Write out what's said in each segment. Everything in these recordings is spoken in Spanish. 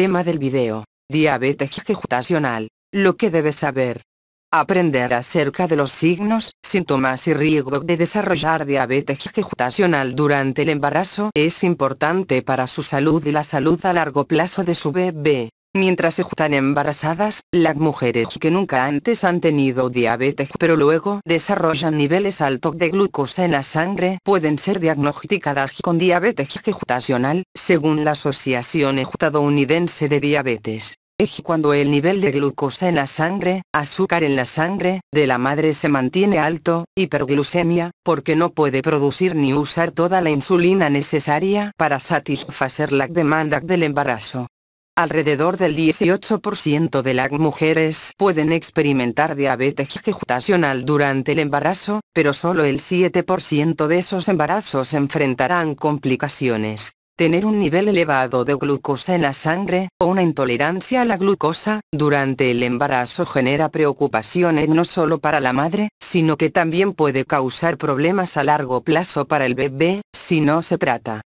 Tema del video. Diabetes gestacional. Lo que debes saber. Aprender acerca de los signos, síntomas y riesgos de desarrollar diabetes gestacional durante el embarazo es importante para su salud y la salud a largo plazo de su bebé. Mientras se juntan embarazadas, las mujeres que nunca antes han tenido diabetes pero luego desarrollan niveles altos de glucosa en la sangre pueden ser diagnosticadas con diabetes gestacional, según la Asociación Estadounidense de Diabetes. Es cuando el nivel de glucosa en la sangre, azúcar en la sangre, de la madre se mantiene alto, hiperglucemia, porque no puede producir ni usar toda la insulina necesaria para satisfacer la demanda del embarazo alrededor del 18% de las mujeres pueden experimentar diabetes gestacional durante el embarazo, pero solo el 7% de esos embarazos enfrentarán complicaciones. Tener un nivel elevado de glucosa en la sangre, o una intolerancia a la glucosa, durante el embarazo genera preocupaciones no solo para la madre, sino que también puede causar problemas a largo plazo para el bebé, si no se trata.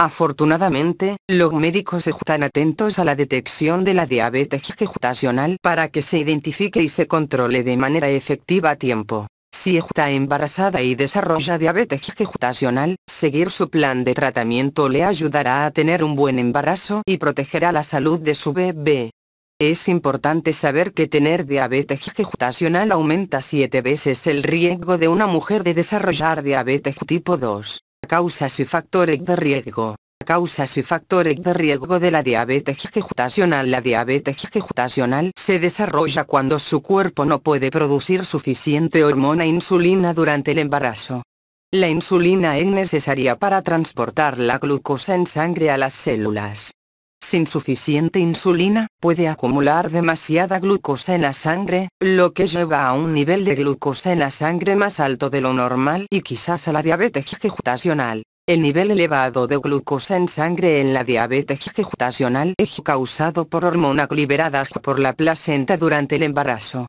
Afortunadamente, los médicos están atentos a la detección de la diabetes gestacional para que se identifique y se controle de manera efectiva a tiempo. Si está embarazada y desarrolla diabetes gestacional, seguir su plan de tratamiento le ayudará a tener un buen embarazo y protegerá la salud de su bebé. Es importante saber que tener diabetes gestacional aumenta 7 veces el riesgo de una mujer de desarrollar diabetes tipo 2. Causas y factores de riesgo. Causas y factores de riesgo de la diabetes gestacional. La diabetes gestacional se desarrolla cuando su cuerpo no puede producir suficiente hormona e insulina durante el embarazo. La insulina es necesaria para transportar la glucosa en sangre a las células. Sin suficiente insulina, puede acumular demasiada glucosa en la sangre, lo que lleva a un nivel de glucosa en la sangre más alto de lo normal y quizás a la diabetes gestacional. El nivel elevado de glucosa en sangre en la diabetes gestacional es causado por hormonas liberadas por la placenta durante el embarazo.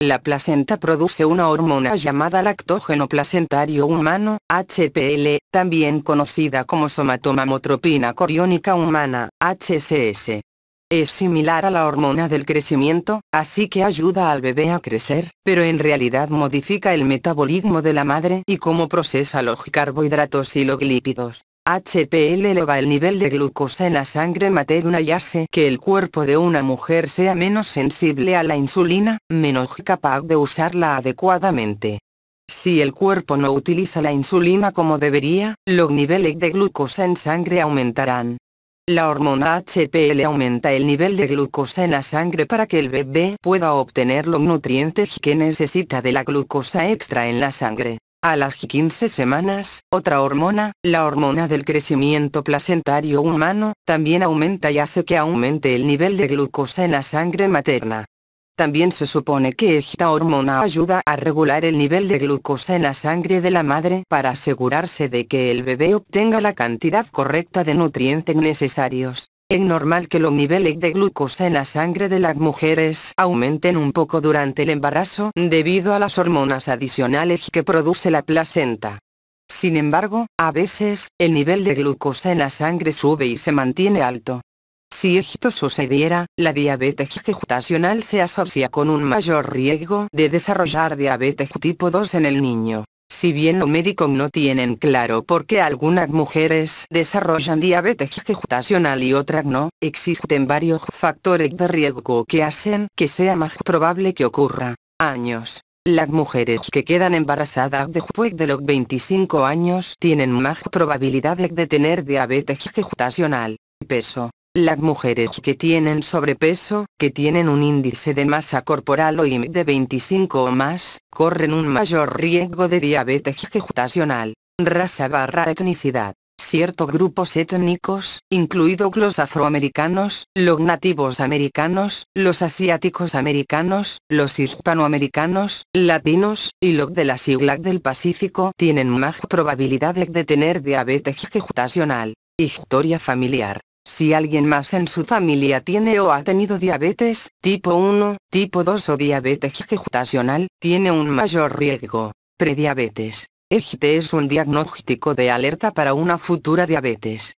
La placenta produce una hormona llamada lactógeno placentario humano, HPL, también conocida como somatomamotropina coriónica humana, HCS. Es similar a la hormona del crecimiento, así que ayuda al bebé a crecer, pero en realidad modifica el metabolismo de la madre y cómo procesa los carbohidratos y los lípidos. HPL eleva el nivel de glucosa en la sangre materna y hace que el cuerpo de una mujer sea menos sensible a la insulina, menos capaz de usarla adecuadamente. Si el cuerpo no utiliza la insulina como debería, los niveles de glucosa en sangre aumentarán. La hormona HPL aumenta el nivel de glucosa en la sangre para que el bebé pueda obtener los nutrientes que necesita de la glucosa extra en la sangre. A las 15 semanas, otra hormona, la hormona del crecimiento placentario humano, también aumenta y hace que aumente el nivel de glucosa en la sangre materna. También se supone que esta hormona ayuda a regular el nivel de glucosa en la sangre de la madre para asegurarse de que el bebé obtenga la cantidad correcta de nutrientes necesarios. Es normal que los niveles de glucosa en la sangre de las mujeres aumenten un poco durante el embarazo debido a las hormonas adicionales que produce la placenta. Sin embargo, a veces, el nivel de glucosa en la sangre sube y se mantiene alto. Si esto sucediera, la diabetes gestacional se asocia con un mayor riesgo de desarrollar diabetes tipo 2 en el niño. Si bien los médicos no tienen claro por qué algunas mujeres desarrollan diabetes gestacional y otras no, existen varios factores de riesgo que hacen que sea más probable que ocurra. Años. Las mujeres que quedan embarazadas después de los 25 años tienen más probabilidades de tener diabetes gestacional. Peso. Las mujeres que tienen sobrepeso, que tienen un índice de masa corporal o IMC e de 25 o más, corren un mayor riesgo de diabetes gestacional, raza barra etnicidad. Ciertos grupos étnicos, incluidos los afroamericanos, los nativos americanos, los asiáticos americanos, los hispanoamericanos, latinos, y los de la sigla del Pacífico tienen más probabilidades de tener diabetes gestacional. Historia familiar si alguien más en su familia tiene o ha tenido diabetes, tipo 1, tipo 2 o diabetes gestacional, tiene un mayor riesgo. Prediabetes. EGT es un diagnóstico de alerta para una futura diabetes.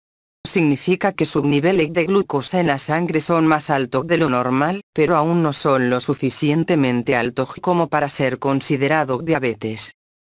Significa que sus niveles de glucosa en la sangre son más altos de lo normal, pero aún no son lo suficientemente altos como para ser considerado diabetes.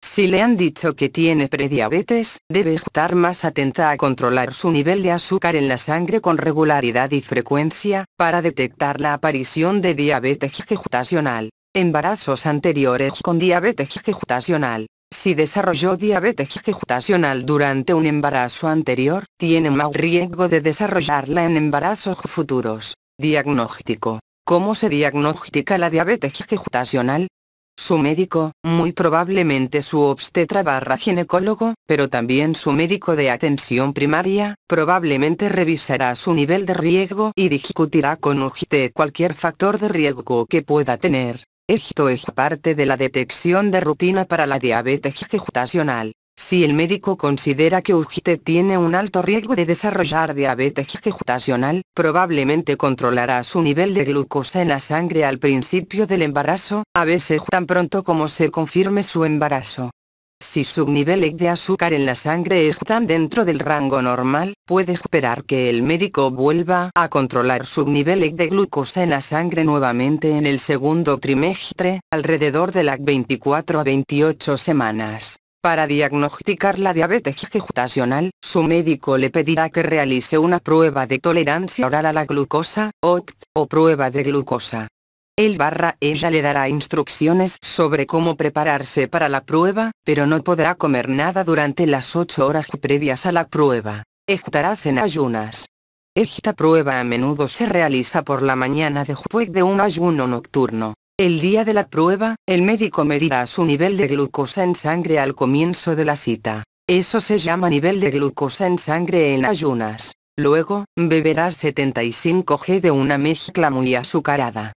Si le han dicho que tiene prediabetes, debe estar más atenta a controlar su nivel de azúcar en la sangre con regularidad y frecuencia, para detectar la aparición de diabetes gestacional. Embarazos anteriores con diabetes gestacional. Si desarrolló diabetes gestacional durante un embarazo anterior, tiene más riesgo de desarrollarla en embarazos futuros. Diagnóstico. ¿Cómo se diagnostica la diabetes gestacional? su médico, muy probablemente su obstetra barra ginecólogo, pero también su médico de atención primaria, probablemente revisará su nivel de riesgo y discutirá con usted cualquier factor de riesgo que pueda tener. Esto es parte de la detección de rutina para la diabetes gestacional. Si el médico considera que usted tiene un alto riesgo de desarrollar diabetes gestacional, probablemente controlará su nivel de glucosa en la sangre al principio del embarazo, a veces tan pronto como se confirme su embarazo. Si su nivel de azúcar en la sangre está dentro del rango normal, puede esperar que el médico vuelva a controlar su nivel de glucosa en la sangre nuevamente en el segundo trimestre, alrededor de las 24 a 28 semanas. Para diagnosticar la diabetes gestacional, su médico le pedirá que realice una prueba de tolerancia oral a la glucosa, OCT, o prueba de glucosa. El barra ella le dará instrucciones sobre cómo prepararse para la prueba, pero no podrá comer nada durante las 8 horas previas a la prueba. Ejecutarás en ayunas. Esta prueba a menudo se realiza por la mañana después de un ayuno nocturno. El día de la prueba, el médico medirá su nivel de glucosa en sangre al comienzo de la cita. Eso se llama nivel de glucosa en sangre en ayunas. Luego, beberá 75 g de una mezcla muy azucarada.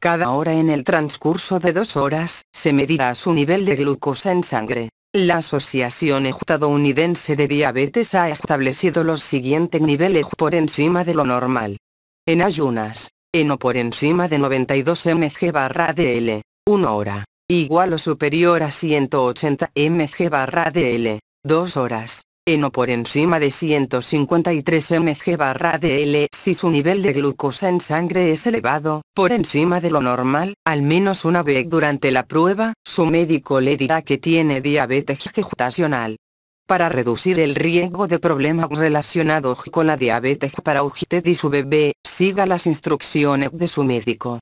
Cada hora en el transcurso de dos horas, se medirá su nivel de glucosa en sangre. La Asociación Estadounidense de Diabetes ha establecido los siguientes niveles por encima de lo normal. En ayunas, o por encima de 92 mg barra DL, 1 hora, igual o superior a 180 mg barra DL, 2 horas, o por encima de 153 mg barra DL si su nivel de glucosa en sangre es elevado, por encima de lo normal, al menos una vez durante la prueba, su médico le dirá que tiene diabetes gestacional para reducir el riesgo de problemas relacionados con la diabetes para usted y su bebé, siga las instrucciones de su médico.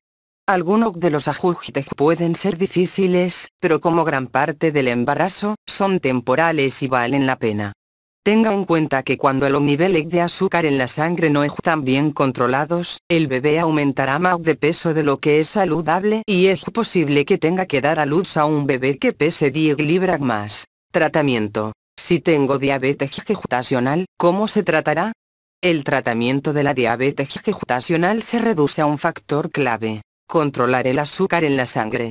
Algunos de los ajustes pueden ser difíciles, pero como gran parte del embarazo, son temporales y valen la pena. Tenga en cuenta que cuando los niveles de azúcar en la sangre no están bien controlados, el bebé aumentará más de peso de lo que es saludable y es posible que tenga que dar a luz a un bebé que pese 10 libras más. Tratamiento. Si tengo diabetes gestacional, ¿cómo se tratará? El tratamiento de la diabetes gestacional se reduce a un factor clave, controlar el azúcar en la sangre.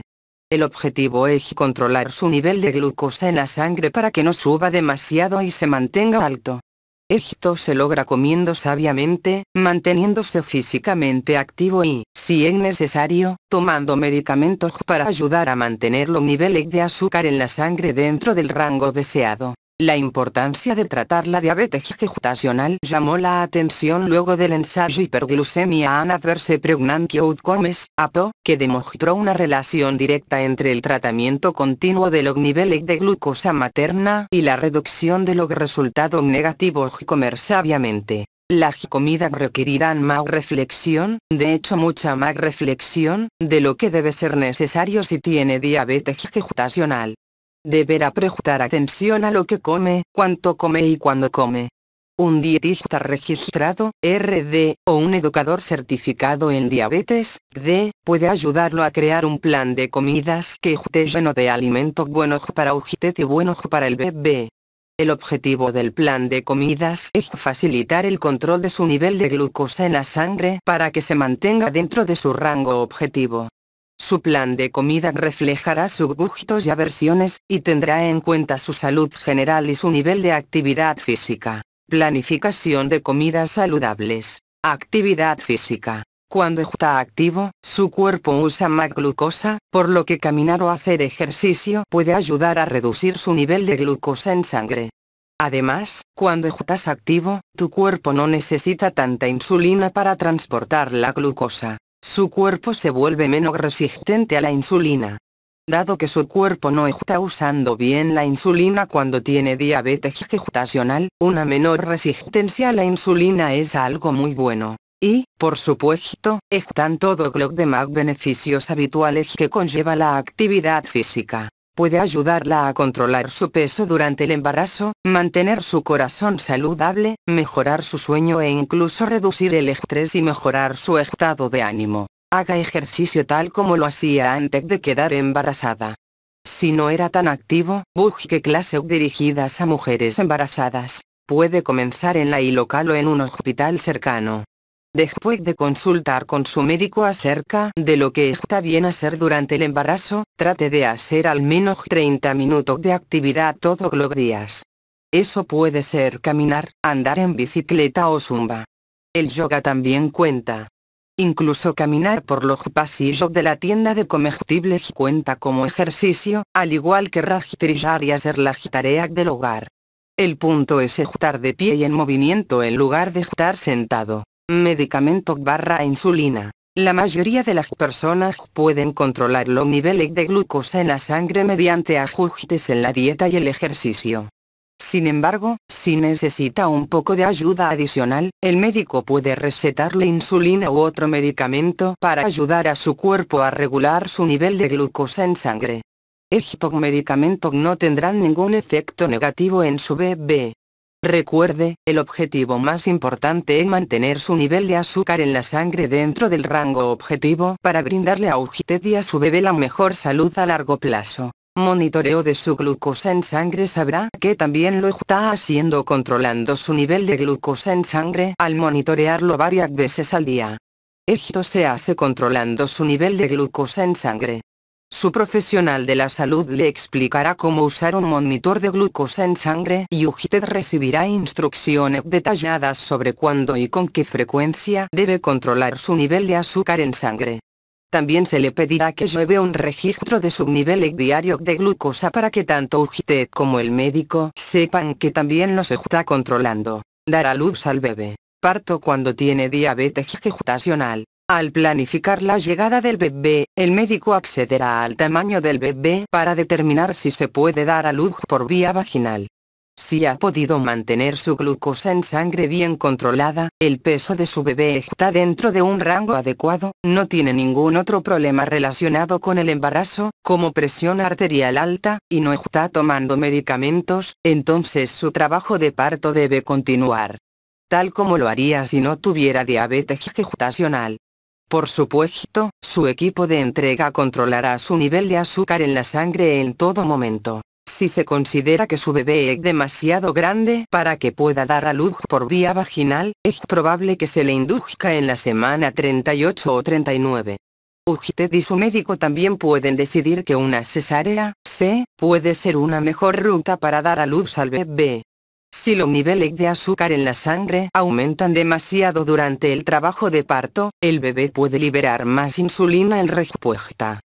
El objetivo es controlar su nivel de glucosa en la sangre para que no suba demasiado y se mantenga alto. Esto se logra comiendo sabiamente, manteniéndose físicamente activo y, si es necesario, tomando medicamentos para ayudar a mantener los niveles de azúcar en la sangre dentro del rango deseado. La importancia de tratar la diabetes gestacional llamó la atención luego del ensayo Hiperglucemia an Adverse Pregnancy Outcomes, APO, que demostró una relación directa entre el tratamiento continuo de los niveles de glucosa materna y la reducción de los resultados negativos comer sabiamente. Las comidas requerirán más reflexión, de hecho mucha más reflexión, de lo que debe ser necesario si tiene diabetes gestacional. Deberá prestar atención a lo que come, cuánto come y cuándo come. Un dietista registrado, RD, o un educador certificado en diabetes, D, puede ayudarlo a crear un plan de comidas que esté lleno de alimentos buenos para usted y buenos para el bebé. El objetivo del plan de comidas es facilitar el control de su nivel de glucosa en la sangre para que se mantenga dentro de su rango objetivo. Su plan de comida reflejará sus gustos y aversiones, y tendrá en cuenta su salud general y su nivel de actividad física. Planificación de comidas saludables. Actividad física. Cuando está activo, su cuerpo usa más glucosa, por lo que caminar o hacer ejercicio puede ayudar a reducir su nivel de glucosa en sangre. Además, cuando estás activo, tu cuerpo no necesita tanta insulina para transportar la glucosa. Su cuerpo se vuelve menos resistente a la insulina. Dado que su cuerpo no está usando bien la insulina cuando tiene diabetes gestacional, una menor resistencia a la insulina es algo muy bueno. Y, por supuesto, están todo los demás beneficios habituales que conlleva la actividad física puede ayudarla a controlar su peso durante el embarazo, mantener su corazón saludable, mejorar su sueño e incluso reducir el estrés y mejorar su estado de ánimo. Haga ejercicio tal como lo hacía antes de quedar embarazada. Si no era tan activo, busque clases dirigidas a mujeres embarazadas. Puede comenzar en la y local o en un hospital cercano. Después de consultar con su médico acerca de lo que está bien hacer durante el embarazo, Trate de hacer al menos 30 minutos de actividad todos los días. Eso puede ser caminar, andar en bicicleta o zumba. El yoga también cuenta. Incluso caminar por los pasillos de la tienda de comestibles cuenta como ejercicio, al igual que rastrillar y hacer la tareas del hogar. El punto es estar de pie y en movimiento en lugar de estar sentado. Medicamentos barra insulina. La mayoría de las personas pueden controlar los niveles de glucosa en la sangre mediante ajustes en la dieta y el ejercicio. Sin embargo, si necesita un poco de ayuda adicional, el médico puede recetarle insulina u otro medicamento para ayudar a su cuerpo a regular su nivel de glucosa en sangre. Estos medicamentos no tendrán ningún efecto negativo en su bebé. Recuerde, el objetivo más importante es mantener su nivel de azúcar en la sangre dentro del rango objetivo para brindarle a usted y a su bebé la mejor salud a largo plazo. Monitoreo de su glucosa en sangre sabrá que también lo está haciendo controlando su nivel de glucosa en sangre al monitorearlo varias veces al día. Esto se hace controlando su nivel de glucosa en sangre. Su profesional de la salud le explicará cómo usar un monitor de glucosa en sangre y usted recibirá instrucciones detalladas sobre cuándo y con qué frecuencia debe controlar su nivel de azúcar en sangre. También se le pedirá que lleve un registro de su nivel diario de glucosa para que tanto usted como el médico sepan que también se está controlando. Dará luz al bebé. Parto cuando tiene diabetes gestacional. Al planificar la llegada del bebé, el médico accederá al tamaño del bebé para determinar si se puede dar a luz por vía vaginal. Si ha podido mantener su glucosa en sangre bien controlada, el peso de su bebé está dentro de un rango adecuado, no tiene ningún otro problema relacionado con el embarazo, como presión arterial alta, y no está tomando medicamentos, entonces su trabajo de parto debe continuar. Tal como lo haría si no tuviera diabetes gestacional. Por supuesto, su equipo de entrega controlará su nivel de azúcar en la sangre en todo momento. Si se considera que su bebé es demasiado grande para que pueda dar a luz por vía vaginal, es probable que se le induzca en la semana 38 o 39. Usted y su médico también pueden decidir que una cesárea, C, puede ser una mejor ruta para dar a luz al bebé. Si los niveles de azúcar en la sangre aumentan demasiado durante el trabajo de parto, el bebé puede liberar más insulina en respuesta.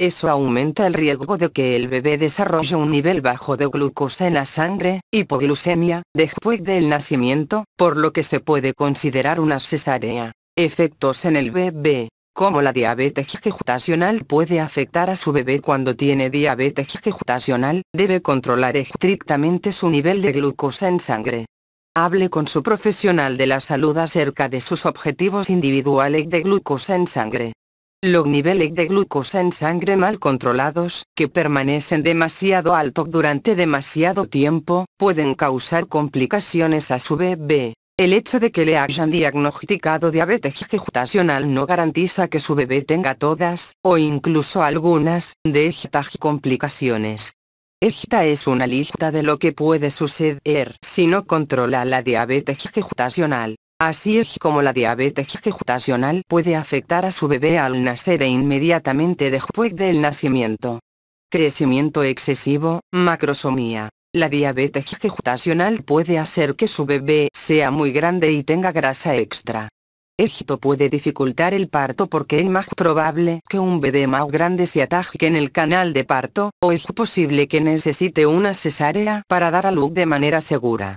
Eso aumenta el riesgo de que el bebé desarrolle un nivel bajo de glucosa en la sangre, hipoglucemia, después del nacimiento, por lo que se puede considerar una cesárea. Efectos en el bebé. Como la diabetes gestacional puede afectar a su bebé cuando tiene diabetes gestacional, debe controlar estrictamente su nivel de glucosa en sangre. Hable con su profesional de la salud acerca de sus objetivos individuales de glucosa en sangre. Los niveles de glucosa en sangre mal controlados, que permanecen demasiado altos durante demasiado tiempo, pueden causar complicaciones a su bebé. El hecho de que le hayan diagnosticado diabetes gestacional no garantiza que su bebé tenga todas, o incluso algunas, de estas complicaciones. Esta es una lista de lo que puede suceder si no controla la diabetes gestacional. Así es como la diabetes gestacional puede afectar a su bebé al nacer e inmediatamente después del nacimiento. Crecimiento excesivo, macrosomía, la diabetes gestacional puede hacer que su bebé sea muy grande y tenga grasa extra. Esto puede dificultar el parto porque es más probable que un bebé más grande se ataje en el canal de parto, o es posible que necesite una cesárea para dar a luz de manera segura.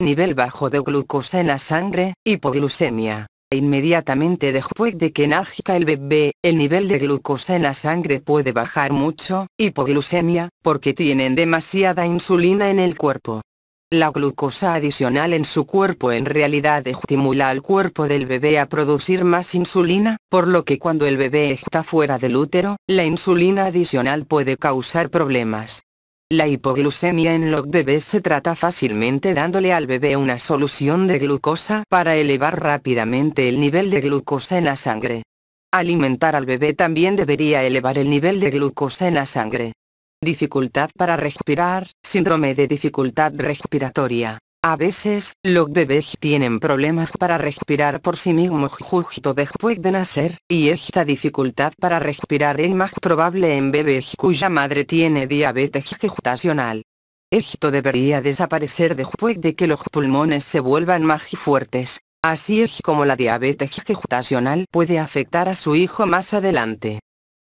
Nivel bajo de glucosa en la sangre, hipoglucemia. E inmediatamente después de que nazca el bebé, el nivel de glucosa en la sangre puede bajar mucho, hipoglucemia, porque tienen demasiada insulina en el cuerpo. La glucosa adicional en su cuerpo en realidad estimula al cuerpo del bebé a producir más insulina, por lo que cuando el bebé está fuera del útero, la insulina adicional puede causar problemas. La hipoglucemia en los bebés se trata fácilmente dándole al bebé una solución de glucosa para elevar rápidamente el nivel de glucosa en la sangre. Alimentar al bebé también debería elevar el nivel de glucosa en la sangre. Dificultad para respirar, síndrome de dificultad respiratoria. A veces, los bebés tienen problemas para respirar por sí mismos justo después de nacer, y esta dificultad para respirar es más probable en bebés cuya madre tiene diabetes gestacional. Esto debería desaparecer después de que los pulmones se vuelvan más fuertes, así es como la diabetes gestacional puede afectar a su hijo más adelante.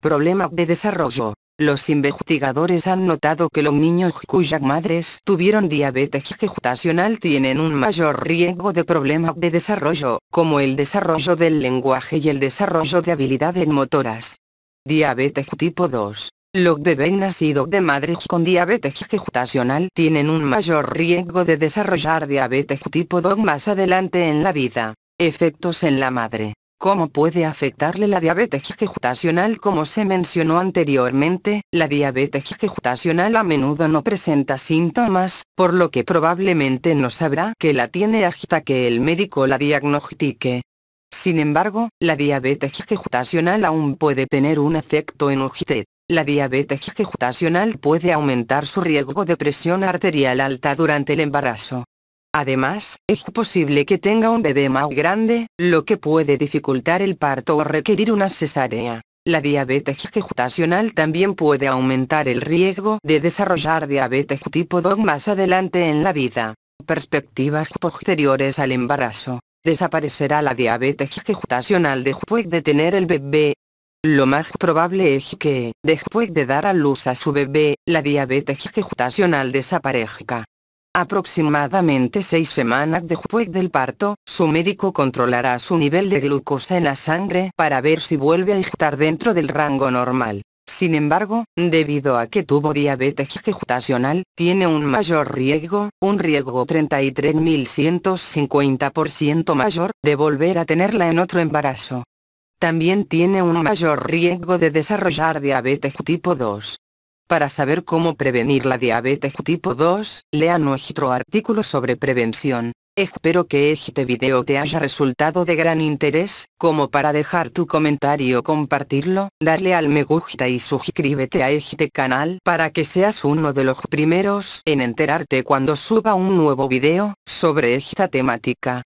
Problema de desarrollo los investigadores han notado que los niños cuyas madres tuvieron diabetes gestacional tienen un mayor riesgo de problemas de desarrollo, como el desarrollo del lenguaje y el desarrollo de habilidades motoras. Diabetes tipo 2. Los bebés nacidos de madres con diabetes gestacional tienen un mayor riesgo de desarrollar diabetes tipo 2 más adelante en la vida. Efectos en la madre. ¿Cómo puede afectarle la diabetes gestacional? Como se mencionó anteriormente, la diabetes gestacional a menudo no presenta síntomas, por lo que probablemente no sabrá que la tiene hasta que el médico la diagnostique. Sin embargo, la diabetes gestacional aún puede tener un efecto en usted. La diabetes gestacional puede aumentar su riesgo de presión arterial alta durante el embarazo. Además, es posible que tenga un bebé más grande, lo que puede dificultar el parto o requerir una cesárea. La diabetes gestacional también puede aumentar el riesgo de desarrollar diabetes tipo 2 más adelante en la vida. Perspectivas posteriores al embarazo. Desaparecerá la diabetes gestacional después de tener el bebé. Lo más probable es que, después de dar a luz a su bebé, la diabetes gestacional desaparezca. Aproximadamente seis semanas después del parto, su médico controlará su nivel de glucosa en la sangre para ver si vuelve a estar dentro del rango normal. Sin embargo, debido a que tuvo diabetes gestacional, tiene un mayor riesgo, un riesgo 33.150% mayor, de volver a tenerla en otro embarazo. También tiene un mayor riesgo de desarrollar diabetes tipo 2. Para saber cómo prevenir la diabetes tipo 2, lea nuestro artículo sobre prevención. Espero que este video te haya resultado de gran interés, como para dejar tu comentario compartirlo, darle al me gusta y suscríbete a este canal para que seas uno de los primeros en enterarte cuando suba un nuevo video, sobre esta temática.